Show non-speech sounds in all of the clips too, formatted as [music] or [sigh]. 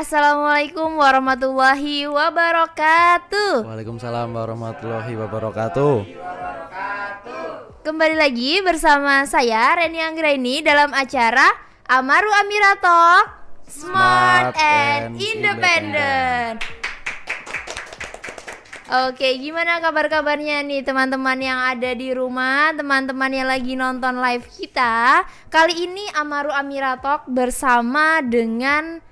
Assalamualaikum warahmatullahi wabarakatuh. Waalaikumsalam warahmatullahi wabarakatuh. Kembali lagi bersama saya Reni Anggraini dalam acara Amaru Amirato Smart, Smart and, and Independent. Oke, gimana kabar-kabarnya nih teman-teman yang ada di rumah, teman-teman yang lagi nonton live kita. Kali ini Amaru Amiratok bersama dengan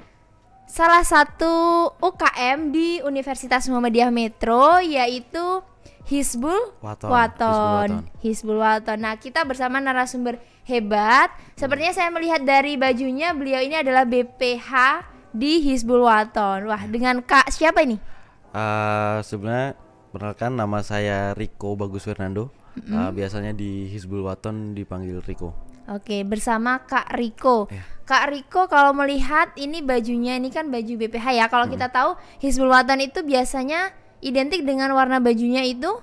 salah satu UKM di Universitas Muhammadiyah Metro yaitu Hizbul Waton. Waton. Hisbul Waton. Nah, kita bersama narasumber hebat. Sepertinya saya melihat dari bajunya beliau ini adalah BPH di Hizbul Waton. Wah, dengan Kak siapa ini? Uh, sebenarnya perkenalkan nama saya Riko Bagus Fernando. Mm -hmm. uh, biasanya di Hizbul Waton dipanggil Riko. Oke, bersama Kak Riko. Yeah. Kak Riko kalau melihat ini bajunya ini kan baju BPH ya. Kalau hmm. kita tahu Hizbul Watan itu biasanya identik dengan warna bajunya itu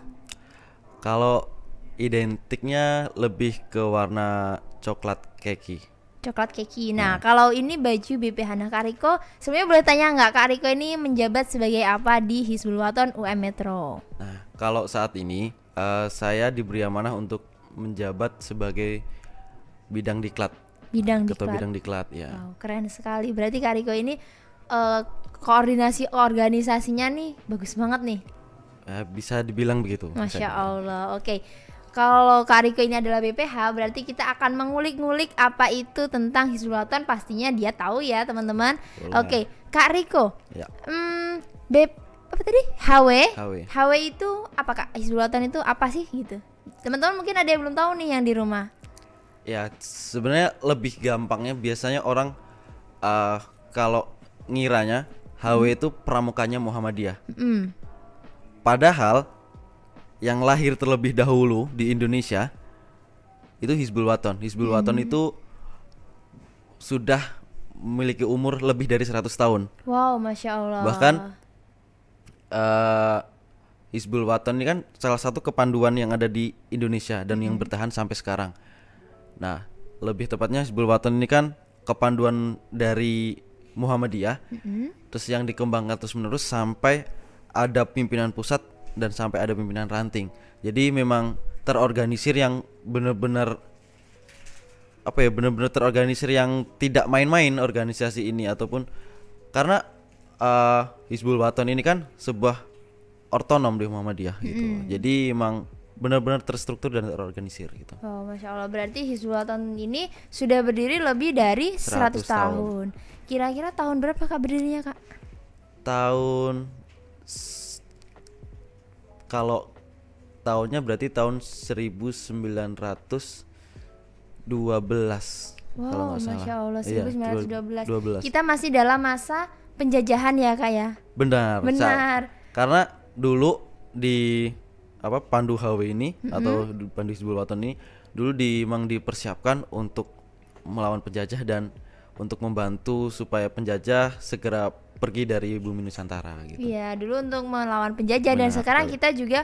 kalau identiknya lebih ke warna coklat keki. Coklat keki. Nah, hmm. kalau ini baju BPH nah, Kak Riko, sebenarnya boleh tanya nggak Kak Riko ini menjabat sebagai apa di Hizbul Waton UM Metro? Nah, kalau saat ini uh, saya diberi amanah untuk menjabat sebagai bidang diklat bidang ketua diklat. bidang diklat ya wow, keren sekali berarti kak Kariko ini uh, koordinasi organisasinya nih bagus banget nih uh, bisa dibilang begitu masya Allah oke okay. Kalau Kariko ini adalah BPH, berarti kita akan mengulik-ngulik apa itu tentang Hizbulatan. Pastinya dia tahu ya, teman-teman. Oke, okay. Kak Riko, ya. hmm, B apa tadi? HW? HW. HW itu apa Kak? Hizbulatan itu apa sih gitu? Teman-teman mungkin ada yang belum tahu nih yang di rumah ya sebenarnya lebih gampangnya biasanya orang uh, kalau ngiranya HW hmm. itu pramukanya Muhammadiyah. Hmm. Padahal yang lahir terlebih dahulu di Indonesia itu Hizbul Waton. Hizbul hmm. Waton itu sudah memiliki umur lebih dari 100 tahun. Wow, masya Allah. Bahkan uh, Hizbul Waton ini kan salah satu kepanduan yang ada di Indonesia dan hmm. yang bertahan sampai sekarang. Nah, lebih tepatnya Hizbul Waton ini kan kepanduan dari Muhammadiyah. Mm-hmm. Terus yang dikembangkan terus-menerus sampai ada pimpinan pusat dan sampai ada pimpinan ranting. Jadi memang terorganisir yang benar-benar apa ya benar-benar terorganisir yang tidak main-main organisasi ini ataupun karena uh, Hizbul Waton ini kan sebuah otonom di Muhammadiyah gitu. Jadi emang benar-benar terstruktur dan terorganisir gitu. Oh, masya Allah berarti Hizbulatan ini sudah berdiri lebih dari 100, 100 tahun. Kira-kira tahun berapa kak berdirinya kak? Tahun kalau tahunnya berarti tahun 1912 Wow, dua belas. Wow Masya Allah, 1912. Iya, 12. Kita masih dalam masa penjajahan ya kak ya? Benar. Benar. Karena dulu di apa Pandu HW ini mm-hmm. atau Pandu Hizbul Wathon ini dulu memang dipersiapkan untuk melawan penjajah dan untuk membantu supaya penjajah segera pergi dari bumi Nusantara gitu. Iya, dulu untuk melawan penjajah Benar, dan sekarang kita juga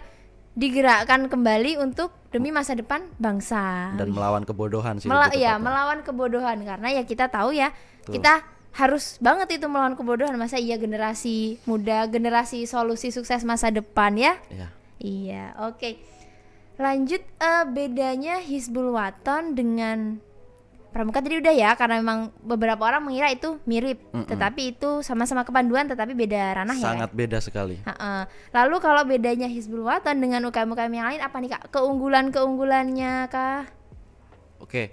digerakkan kembali untuk demi masa depan bangsa dan melawan kebodohan sih Mel- ya melawan kebodohan karena ya kita tahu ya Tuh. kita harus banget itu melawan kebodohan masa iya generasi muda generasi solusi sukses masa depan ya, ya Iya, oke. Okay. Lanjut uh, bedanya Hizbul Waton dengan Pramuka tadi udah ya karena memang beberapa orang mengira itu mirip, mm -mm. tetapi itu sama-sama kepanduan tetapi beda ranah Sangat ya. Sangat beda sekali. Ha -ha. Lalu kalau bedanya Hizbul Waton dengan UKM-UKM yang lain apa nih Kak? Keunggulan-keunggulannya kak? Oke, okay.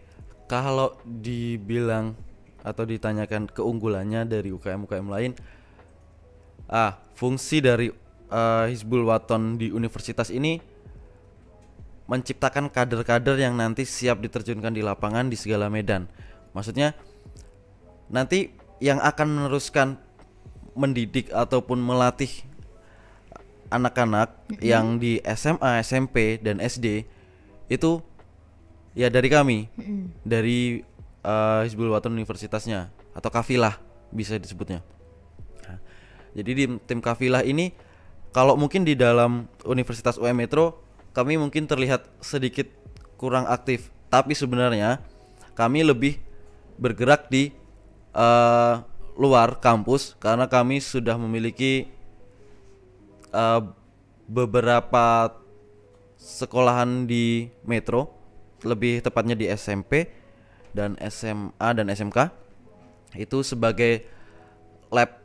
kalau dibilang atau ditanyakan keunggulannya dari UKM-UKM lain, ah, fungsi dari uh, Hizbul Waton di universitas ini menciptakan kader-kader yang nanti siap diterjunkan di lapangan di segala medan. Maksudnya nanti yang akan meneruskan mendidik ataupun melatih anak-anak mm-hmm. yang di SMA, SMP dan SD itu ya dari kami, mm-hmm. dari uh, Hizbul Waton universitasnya atau kafilah bisa disebutnya. Nah, jadi di tim kafilah ini kalau mungkin di dalam Universitas UM Metro kami mungkin terlihat sedikit kurang aktif, tapi sebenarnya kami lebih bergerak di uh, luar kampus karena kami sudah memiliki uh, beberapa sekolahan di Metro, lebih tepatnya di SMP dan SMA dan SMK itu sebagai lab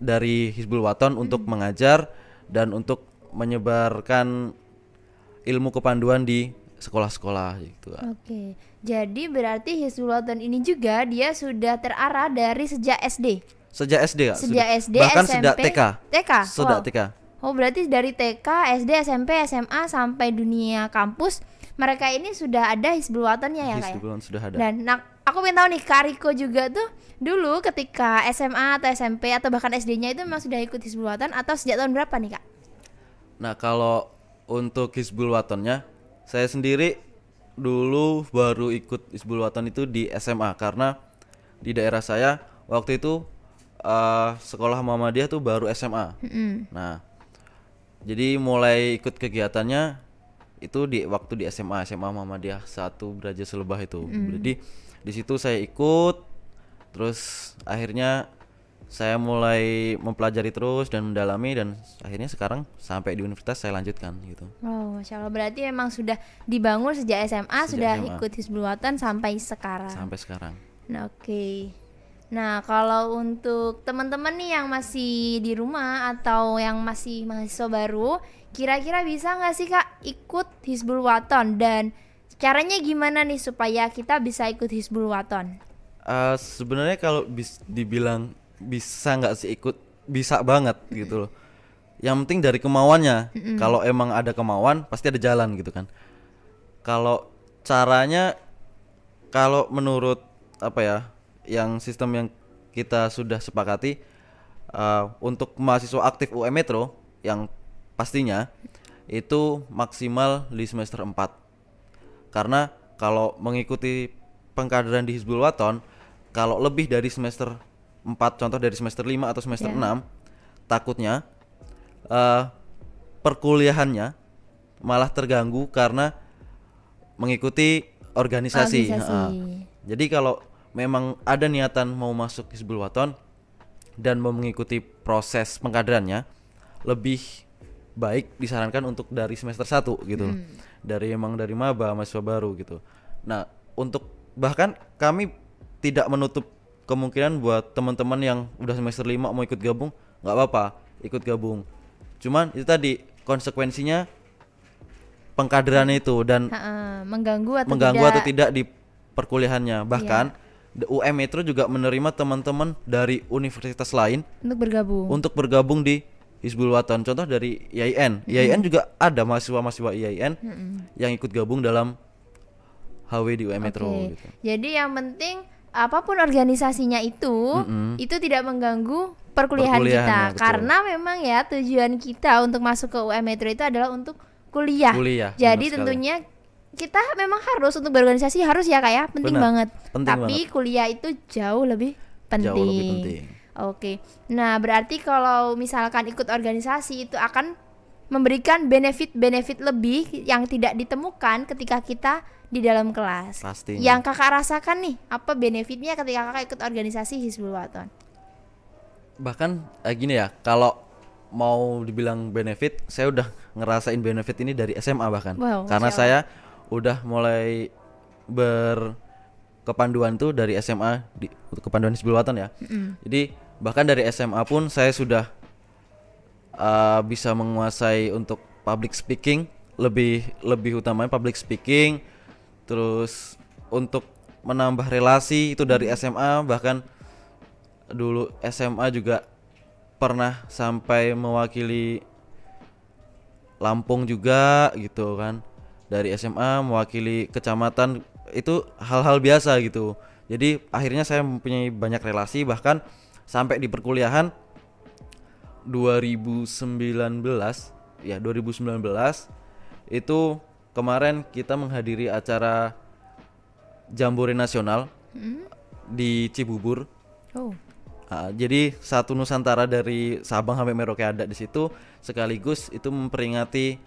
dari Hizbul Waton hmm. untuk mengajar dan untuk menyebarkan ilmu kepanduan di sekolah-sekolah gitu. Oke. Okay. Jadi berarti Hizbul Waton ini juga dia sudah terarah dari sejak SD. Sejak SD ya? Sejak SD, bahkan SMP, sejak TK. TK. Sudah wow. TK. Oh, berarti dari TK, SD, SMP, SMA sampai dunia kampus mereka ini sudah ada Hizbul Watonnya ya Kak? Ya? Hizbul sudah ada. Dan nah, aku pengen tahu nih Kak Riko juga tuh dulu ketika SMA atau SMP atau bahkan SD-nya itu memang sudah ikut Hizbul Watan atau sejak tahun berapa nih Kak? Nah kalau untuk Hizbul Watonnya saya sendiri dulu baru ikut Hizbul waton itu di SMA karena di daerah saya waktu itu uh, sekolah dia tuh baru SMA. Mm -hmm. Nah jadi mulai ikut kegiatannya itu di waktu di SMA SMA mama dia satu Braja Selebah itu. Mm. Jadi di situ saya ikut terus akhirnya saya mulai mempelajari terus dan mendalami dan akhirnya sekarang sampai di universitas saya lanjutkan gitu. Oh, masya Allah berarti memang sudah dibangun sejak SMA sejak sudah SMA. ikut Hizbul Watan sampai sekarang. Sampai sekarang. Nah, Oke. Okay. Nah kalau untuk teman-teman nih yang masih di rumah atau yang masih mahasiswa baru, kira-kira bisa nggak sih kak ikut Hizbul Watan dan Caranya gimana nih supaya kita bisa ikut Hizbul Waton? Uh, sebenarnya kalau bis dibilang bisa nggak sih ikut bisa banget gitu loh. Yang penting dari kemauannya. Kalau emang ada kemauan pasti ada jalan gitu kan. Kalau caranya kalau menurut apa ya yang sistem yang kita sudah sepakati uh, untuk mahasiswa aktif UM Metro yang pastinya itu maksimal di semester 4 karena kalau mengikuti pengkaderan di Hizbul Waton kalau lebih dari semester 4 contoh dari semester 5 atau semester yeah. Iya. 6 takutnya uh, perkuliahannya malah terganggu karena mengikuti organisasi. organisasi. Uh, jadi kalau memang ada niatan mau masuk Hizbul Waton dan mau mengikuti proses pengkaderannya lebih baik disarankan untuk dari semester 1 gitu. Hmm dari emang dari maba mahasiswa baru gitu nah untuk bahkan kami tidak menutup kemungkinan buat teman-teman yang udah semester lima mau ikut gabung nggak apa-apa ikut gabung cuman itu tadi konsekuensinya pengkaderan itu dan ha -ha, mengganggu atau mengganggu tidak. atau tidak di perkuliahannya bahkan ya. UM Metro juga menerima teman-teman dari universitas lain untuk bergabung untuk bergabung di Hizbul Watan contoh dari IAIN. Mm-hmm. IAIN juga ada mahasiswa-mahasiswa IAIN mm-hmm. yang ikut gabung dalam HW di UM okay. Metro gitu. Jadi yang penting apapun organisasinya itu mm-hmm. itu tidak mengganggu perkuliahan, kita karena memang ya tujuan kita untuk masuk ke UM Metro itu adalah untuk kuliah. kuliah Jadi tentunya kita memang harus untuk berorganisasi harus ya kak ya penting Bener. banget. Penting Tapi banget. kuliah itu jauh lebih penting. Jauh lebih penting. Oke. Nah, berarti kalau misalkan ikut organisasi itu akan memberikan benefit-benefit lebih yang tidak ditemukan ketika kita di dalam kelas. Pasti. Yang kakak rasakan nih, apa benefitnya ketika kakak ikut organisasi Hizbul Waton? Bahkan eh, gini ya, kalau mau dibilang benefit, saya udah ngerasain benefit ini dari SMA bahkan. Wow, Karena saya udah mulai berkepanduan tuh dari SMA di kepanduan Hizbul Waton ya. Mm -hmm. Jadi bahkan dari SMA pun saya sudah uh, bisa menguasai untuk public speaking lebih lebih utamanya public speaking terus untuk menambah relasi itu dari SMA bahkan dulu SMA juga pernah sampai mewakili Lampung juga gitu kan dari SMA mewakili kecamatan itu hal-hal biasa gitu jadi akhirnya saya mempunyai banyak relasi bahkan sampai di perkuliahan 2019 ya 2019 itu kemarin kita menghadiri acara Jambore Nasional hmm? di Cibubur. Oh. Uh, jadi satu Nusantara dari Sabang sampai Merauke ada di situ sekaligus itu memperingati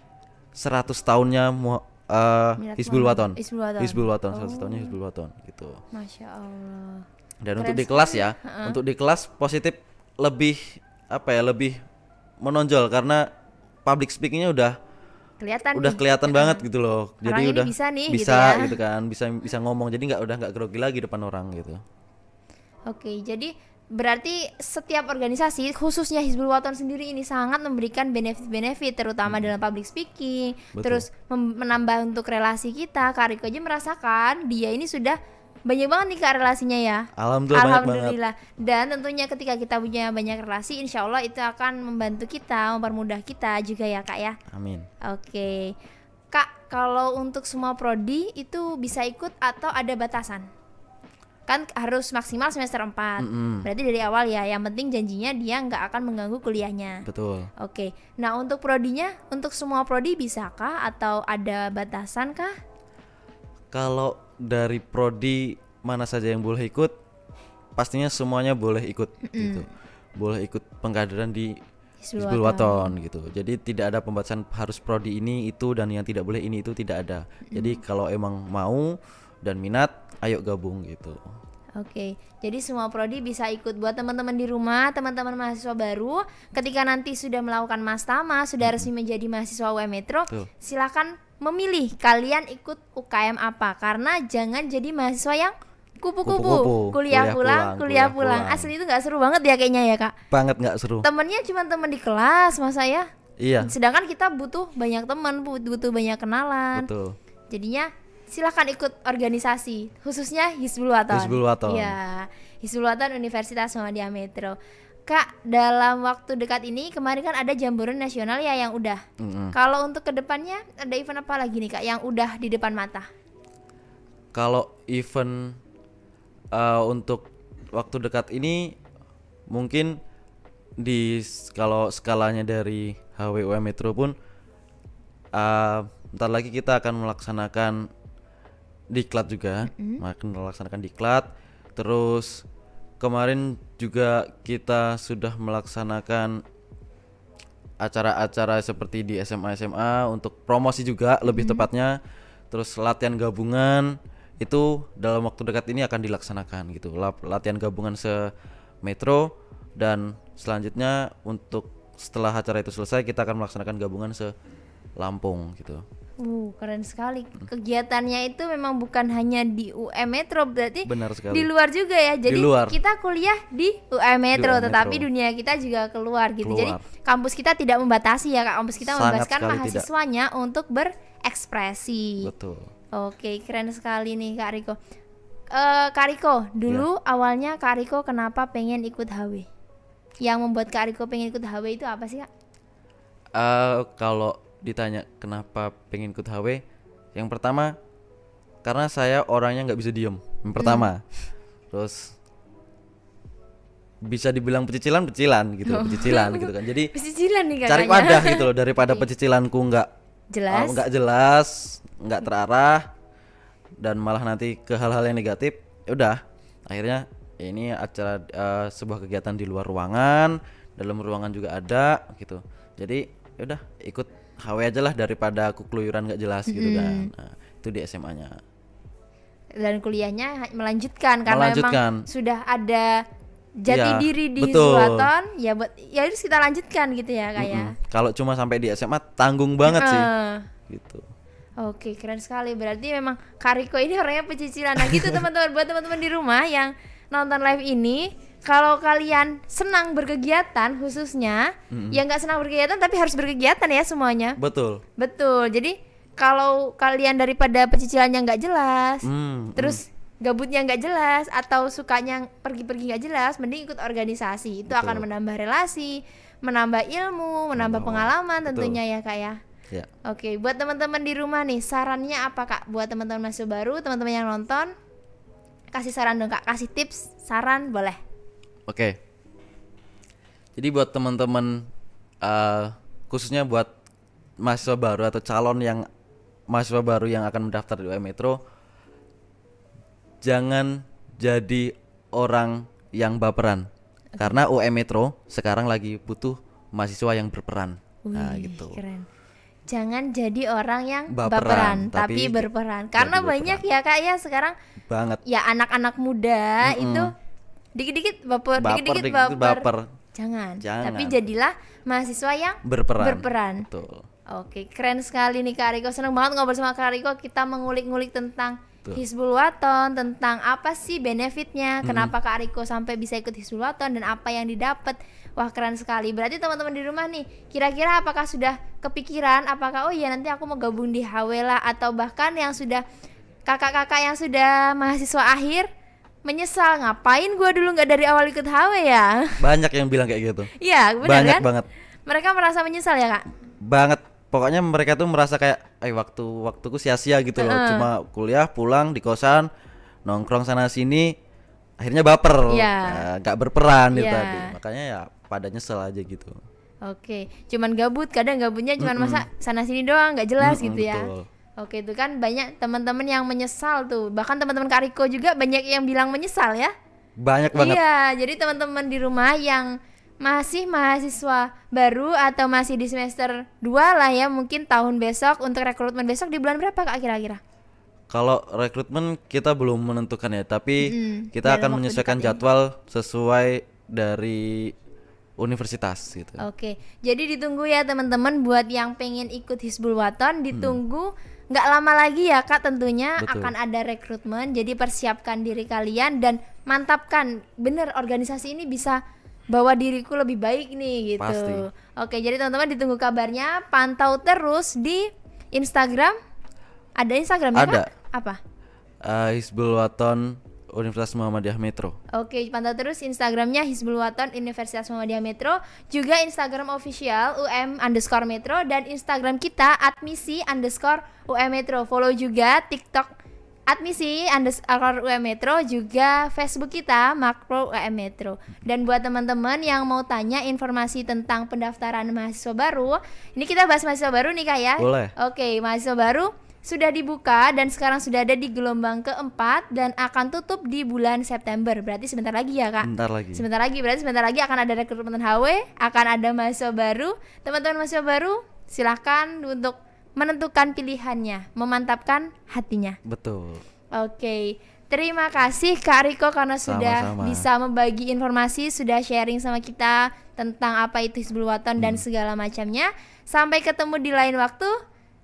100 tahunnya Mu uh, Hizbul Waton. Hizbul Waton. Hizbul Waton, 100 tahunnya oh. Hizbul Waton gitu. Masya Allah dan Keren untuk di kelas gitu ya uh ya. -huh. untuk di kelas positif lebih apa ya lebih menonjol karena public speakingnya udah kelihatan udah nih. kelihatan uh banget gitu loh orang jadi udah bisa nih bisa gitu, ya. gitu kan bisa bisa ngomong jadi nggak udah nggak grogi lagi depan orang gitu oke jadi Berarti setiap organisasi khususnya Hizbul Waton sendiri ini sangat memberikan benefit-benefit terutama hmm. dalam public speaking, Betul. terus menambah untuk relasi kita. Riko aja merasakan dia ini sudah banyak banget nih kak relasinya ya alhamdulillah alhamdulillah dan tentunya ketika kita punya banyak relasi insya Allah itu akan membantu kita mempermudah kita juga ya kak ya amin oke okay. kak kalau untuk semua prodi itu bisa ikut atau ada batasan kan harus maksimal semester 4 mm -hmm. berarti dari awal ya yang penting janjinya dia nggak akan mengganggu kuliahnya betul oke okay. nah untuk prodinya untuk semua prodi bisa bisakah atau ada batasan kah kalau dari prodi mana saja yang boleh ikut pastinya semuanya boleh ikut mm. gitu boleh ikut pengkaderan di Hizbul Waton gitu jadi tidak ada pembatasan harus prodi ini itu dan yang tidak boleh ini itu tidak ada mm. jadi kalau emang mau dan minat ayo gabung gitu Oke, jadi semua prodi bisa ikut buat teman-teman di rumah, teman-teman mahasiswa baru. Ketika nanti sudah melakukan mastama, sudah resmi menjadi mahasiswa UM Metro, silakan memilih kalian ikut UKM apa. Karena jangan jadi mahasiswa yang kupu-kupu kuliah, kuliah pulang, pulang kuliah pulang, asli itu nggak seru banget ya kayaknya ya kak banget nggak seru temennya cuma temen di kelas masa ya? iya sedangkan kita butuh banyak teman butuh banyak kenalan Betul. jadinya silahkan ikut organisasi khususnya Hizbul Waton. Hizbul Waton. Ya, Hizbul Waton Universitas Muhammadiyah Metro. Kak, dalam waktu dekat ini kemarin kan ada Jamboree Nasional ya yang udah. Mm-hmm. Kalau untuk kedepannya ada event apa lagi nih Kak yang udah di depan mata? Kalau event uh, untuk waktu dekat ini mungkin di kalau skalanya dari HWU Metro pun uh, ntar lagi kita akan melaksanakan diklat juga mm -hmm. melaksanakan diklat terus kemarin juga kita sudah melaksanakan acara-acara seperti di SMA SMA untuk promosi juga lebih mm -hmm. tepatnya terus latihan gabungan itu dalam waktu dekat ini akan dilaksanakan gitu latihan gabungan se metro dan selanjutnya untuk setelah acara itu selesai kita akan melaksanakan gabungan se Lampung gitu Uh, keren sekali. Kegiatannya itu memang bukan hanya di UM Metro berarti Benar sekali. di luar juga ya. Jadi luar. kita kuliah di UM Metro di tetapi dunia kita juga keluar gitu. Jadi kampus kita tidak membatasi ya Kak. Kampus kita Sangat membebaskan mahasiswanya tidak. untuk berekspresi. Betul. Oke, keren sekali nih Kak Riko. Uh, Kak Riko, dulu ya. awalnya Kak Riko kenapa pengen ikut HW? Yang membuat Kak Riko pengen ikut HW itu apa sih Kak? Uh, kalau ditanya kenapa pengen ikut HW, yang pertama karena saya orangnya nggak bisa diem. Yang pertama. Hmm. Terus bisa dibilang pecicilan pecicilan gitu, oh. pecicilan gitu kan. Jadi pecicilan nih cari wadah gitu loh daripada pecicilanku nggak jelas, oh, nggak uh, jelas, nggak terarah dan malah nanti ke hal-hal yang negatif. Ya udah, akhirnya ini acara uh, sebuah kegiatan di luar ruangan dalam ruangan juga ada gitu jadi yaudah ikut HW aja lah daripada aku keluyuran gak jelas gitu mm. kan. Nah, itu di SMA-nya. Dan kuliahnya melanjutkan karena melanjutkan. memang sudah ada jati ya, diri di betul. ya buat ya harus kita lanjutkan gitu ya kayak. Ya. Mm -mm. Kalau cuma sampai di SMA tanggung banget uh. sih. Gitu. Oke, keren sekali. Berarti memang Kariko ini orangnya pecicilan. Nah, gitu [laughs] teman-teman buat teman-teman di rumah yang nonton live ini kalau kalian senang berkegiatan khususnya mm -hmm. yang nggak senang berkegiatan tapi harus berkegiatan ya semuanya betul betul jadi kalau kalian daripada pecicilannya nggak jelas mm, mm. terus mm. gabutnya nggak jelas atau sukanya pergi-pergi nggak jelas mending ikut organisasi itu betul. akan menambah relasi menambah ilmu menambah oh, pengalaman tentunya ya kak ya Ya. Oke, buat teman-teman di rumah nih, sarannya apa kak? Buat teman-teman masuk baru, teman-teman yang nonton, kasih saran dong kak, kasih tips, saran boleh. Oke. Okay. Jadi buat teman-teman uh, khususnya buat mahasiswa baru atau calon yang mahasiswa baru yang akan mendaftar di UM Metro jangan jadi orang yang baperan. Karena UM Metro sekarang lagi butuh mahasiswa yang berperan. Nah, Wih, nah, gitu. Keren jangan jadi orang yang baperan, baperan tapi, tapi berperan karena banyak ya kak ya sekarang banget ya anak-anak muda mm -hmm. itu dikit-dikit baper, dikit-dikit baper, baper. Jangan. Jangan. Tapi jadilah mahasiswa yang berperan. Berperan. Betul. Oke, keren sekali nih Kak Riko. Senang banget ngobrol sama Kak Riko. Kita mengulik-ngulik tentang Betul. Hizbul Waton tentang apa sih benefitnya, hmm. kenapa Kak Riko sampai bisa ikut Hizbul Waton dan apa yang didapat. Wah keren sekali. Berarti teman-teman di rumah nih, kira-kira apakah sudah kepikiran, apakah oh iya nanti aku mau gabung di Hawela atau bahkan yang sudah kakak-kakak yang sudah mahasiswa akhir menyesal ngapain gue dulu nggak dari awal ikut HW ya banyak yang bilang kayak gitu iya banyak kan? banget mereka merasa menyesal ya kak banget pokoknya mereka tuh merasa kayak eh waktu waktuku sia-sia gitu loh uh. cuma kuliah pulang di kosan nongkrong sana sini akhirnya baper yeah. Iya. gak berperan gitu iya. tadi makanya ya pada nyesel aja gitu oke cuman gabut kadang gabutnya cuman mm -mm. masa sana sini doang nggak jelas mm -mm, gitu ya Oke, itu kan banyak teman-teman yang menyesal tuh. Bahkan teman-teman Kak Kariko juga banyak yang bilang menyesal ya. Banyak banget. Iya, jadi teman-teman di rumah yang masih mahasiswa baru atau masih di semester 2 lah ya, mungkin tahun besok untuk rekrutmen besok di bulan berapa Kak kira-kira? Kalau rekrutmen kita belum menentukan ya, tapi mm, kita akan menyesuaikan ya. jadwal ini. sesuai dari universitas gitu. Oke, jadi ditunggu ya teman-teman buat yang pengen ikut Hizbul Waton hmm. ditunggu hmm nggak lama lagi ya kak tentunya Betul. akan ada rekrutmen jadi persiapkan diri kalian dan mantapkan bener organisasi ini bisa bawa diriku lebih baik nih gitu. Pasti. Oke, jadi teman-teman ditunggu kabarnya, pantau terus di Instagram. Ada Instagram ada. ya, Kak? Apa? Uh, Hizbul Waton Universitas Muhammadiyah Metro. Oke, pantau terus Instagramnya Hizbul Waton Universitas Muhammadiyah Metro, juga Instagram official UM underscore Metro dan Instagram kita admisi underscore UM Metro. Follow juga TikTok admisi underscore UM Metro juga Facebook kita Makro UM Metro dan buat teman-teman yang mau tanya informasi tentang pendaftaran mahasiswa baru ini kita bahas mahasiswa baru nih kak ya boleh oke mahasiswa baru sudah dibuka dan sekarang sudah ada di gelombang keempat dan akan tutup di bulan September. Berarti sebentar lagi ya kak? Sebentar lagi. Sebentar lagi berarti sebentar lagi akan ada rekrutmen HW, akan ada mahasiswa baru. Teman-teman mahasiswa baru silahkan untuk menentukan pilihannya, memantapkan hatinya. Betul. Oke. Terima kasih Kak Riko karena Sama-sama. sudah bisa membagi informasi, sudah sharing sama kita tentang apa itu Hizbul Waton hmm. dan segala macamnya. Sampai ketemu di lain waktu.